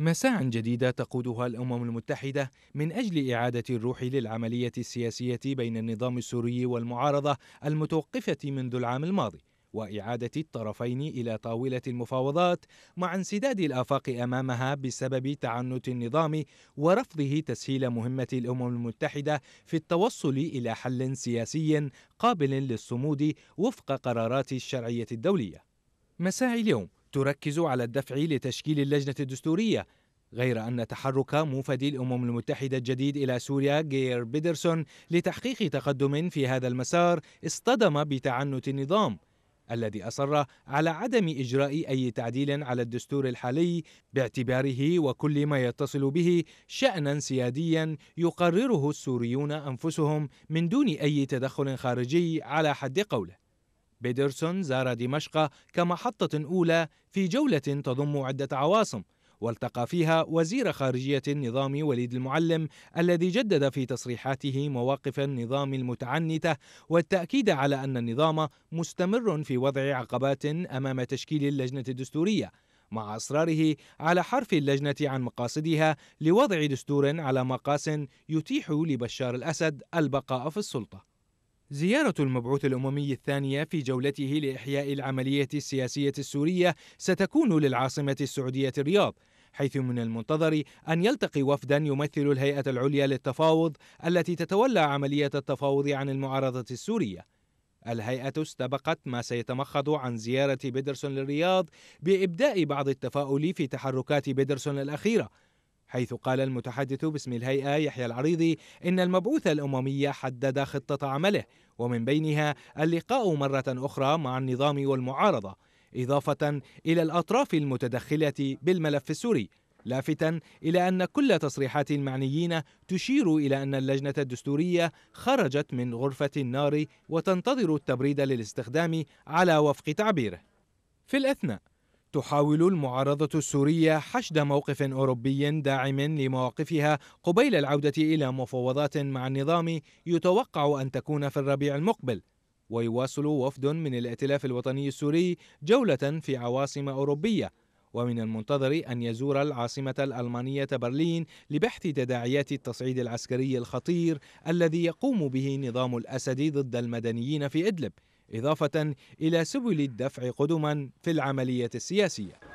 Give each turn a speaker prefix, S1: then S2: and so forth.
S1: مساع جديدة تقودها الأمم المتحدة من أجل إعادة الروح للعملية السياسية بين النظام السوري والمعارضة المتوقفة منذ العام الماضي وإعادة الطرفين إلى طاولة المفاوضات مع انسداد الآفاق أمامها بسبب تعنت النظام ورفضه تسهيل مهمة الأمم المتحدة في التوصل إلى حل سياسي قابل للصمود وفق قرارات الشرعية الدولية. مساعي اليوم تركز على الدفع لتشكيل اللجنة الدستورية غير أن تحرك موفد الأمم المتحدة الجديد إلى سوريا جير بيدرسون لتحقيق تقدم في هذا المسار اصطدم بتعنت النظام الذي أصر على عدم إجراء أي تعديل على الدستور الحالي باعتباره وكل ما يتصل به شأنا سياديا يقرره السوريون أنفسهم من دون أي تدخل خارجي على حد قوله بيدرسون زار دمشق كمحطة أولى في جولة تضم عدة عواصم والتقى فيها وزير خارجية النظام وليد المعلم الذي جدد في تصريحاته مواقف النظام المتعنتة والتأكيد على أن النظام مستمر في وضع عقبات أمام تشكيل اللجنة الدستورية مع إصراره على حرف اللجنة عن مقاصدها لوضع دستور على مقاس يتيح لبشار الأسد البقاء في السلطة زيارة المبعوث الأممي الثانية في جولته لإحياء العملية السياسية السورية ستكون للعاصمة السعودية الرياض حيث من المنتظر أن يلتقي وفدا يمثل الهيئة العليا للتفاوض التي تتولى عملية التفاوض عن المعارضة السورية الهيئة استبقت ما سيتمخض عن زيارة بيدرسون للرياض بإبداء بعض التفاؤل في تحركات بيدرسون الأخيرة حيث قال المتحدث باسم الهيئة يحيى العريضي إن المبعوث الأممي حدد خطة عمله ومن بينها اللقاء مرة أخرى مع النظام والمعارضة إضافة إلى الأطراف المتدخلة بالملف السوري لافتا إلى أن كل تصريحات المعنيين تشير إلى أن اللجنة الدستورية خرجت من غرفة النار وتنتظر التبريد للاستخدام على وفق تعبيره في الأثناء تحاول المعارضة السورية حشد موقف أوروبي داعم لمواقفها قبيل العودة إلى مفاوضات مع النظام يتوقع أن تكون في الربيع المقبل ويواصل وفد من الائتلاف الوطني السوري جولة في عواصم أوروبية ومن المنتظر أن يزور العاصمة الألمانية برلين لبحث تداعيات التصعيد العسكري الخطير الذي يقوم به نظام الأسد ضد المدنيين في إدلب إضافة إلى سبل الدفع قدما في العملية السياسية